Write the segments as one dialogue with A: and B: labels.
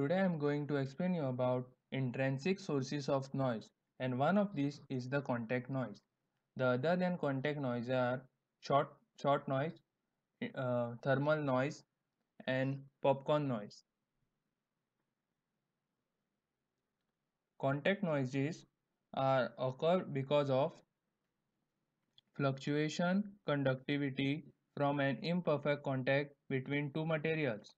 A: Today I am going to explain you about intrinsic sources of noise and one of these is the contact noise. The other than contact noise are short, short noise, uh, thermal noise and popcorn noise. Contact noises are occur because of fluctuation conductivity from an imperfect contact between two materials.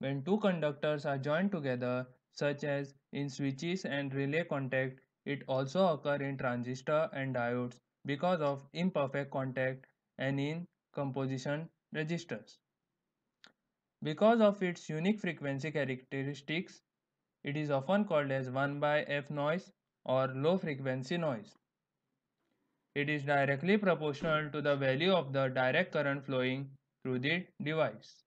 A: When two conductors are joined together, such as in switches and relay contact, it also occurs in transistor and diodes because of imperfect contact and in composition resistors. Because of its unique frequency characteristics, it is often called as 1 by f noise or low frequency noise. It is directly proportional to the value of the direct current flowing through the device.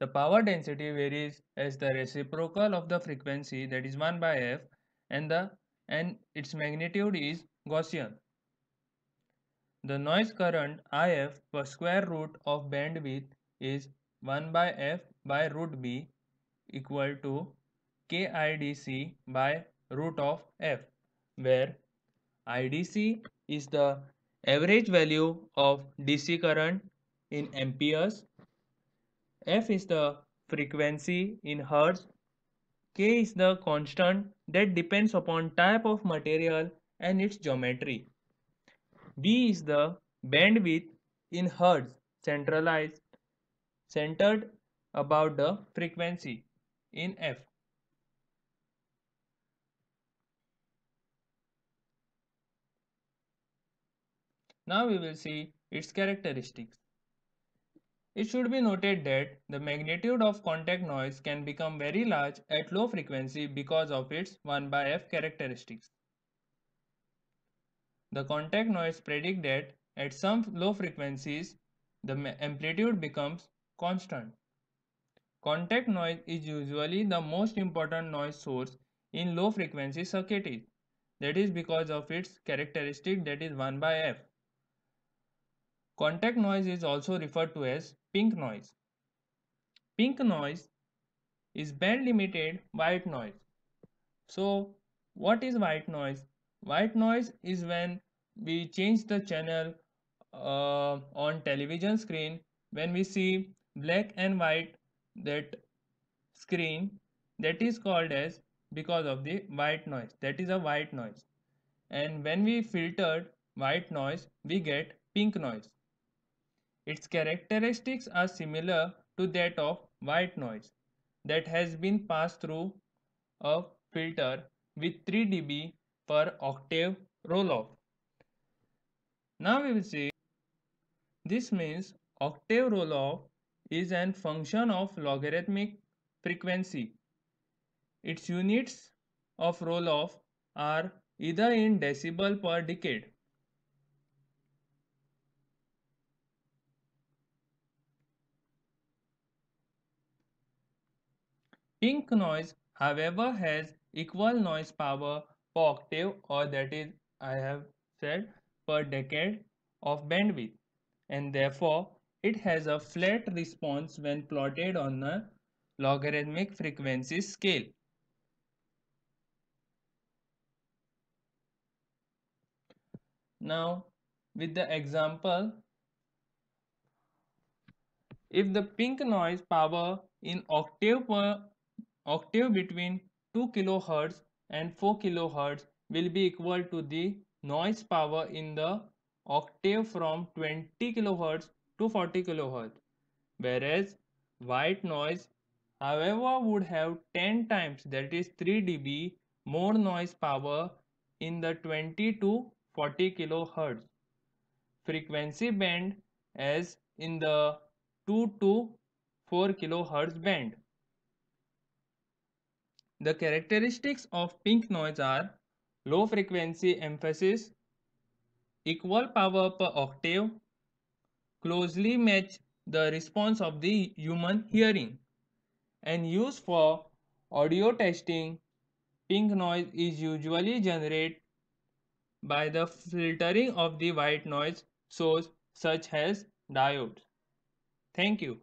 A: The power density varies as the reciprocal of the frequency that is 1 by f and the and its magnitude is Gaussian. The noise current IF per square root of bandwidth is 1 by f by root b equal to KIDC by root of f where IDC is the average value of DC current in amperes f is the frequency in hertz k is the constant that depends upon type of material and its geometry b is the bandwidth in hertz centralized centered about the frequency in f now we will see its characteristics it should be noted that the magnitude of contact noise can become very large at low frequency because of its 1 by f characteristics. The contact noise predict that at some low frequencies, the amplitude becomes constant. Contact noise is usually the most important noise source in low frequency circuitry. That is because of its characteristic that is 1 by f. Contact noise is also referred to as pink noise. Pink noise is band limited white noise. So what is white noise? White noise is when we change the channel uh, on television screen when we see black and white that screen that is called as because of the white noise that is a white noise and when we filtered white noise we get pink noise its characteristics are similar to that of white noise that has been passed through a filter with 3 dB per octave roll off. Now we will see this means octave roll off is a function of logarithmic frequency. Its units of roll off are either in decibel per decade Pink noise, however, has equal noise power per octave or that is I have said per decade of bandwidth and therefore it has a flat response when plotted on a logarithmic frequency scale. Now with the example if the pink noise power in octave per octave between 2 kHz and 4 kHz will be equal to the noise power in the octave from 20 kHz to 40 kHz. Whereas white noise however would have 10 times that is 3 dB more noise power in the 20 to 40 kHz frequency band as in the 2 to 4 kHz band. The characteristics of pink noise are low frequency emphasis, equal power per octave, closely match the response of the human hearing and used for audio testing pink noise is usually generated by the filtering of the white noise source such as diodes. Thank you.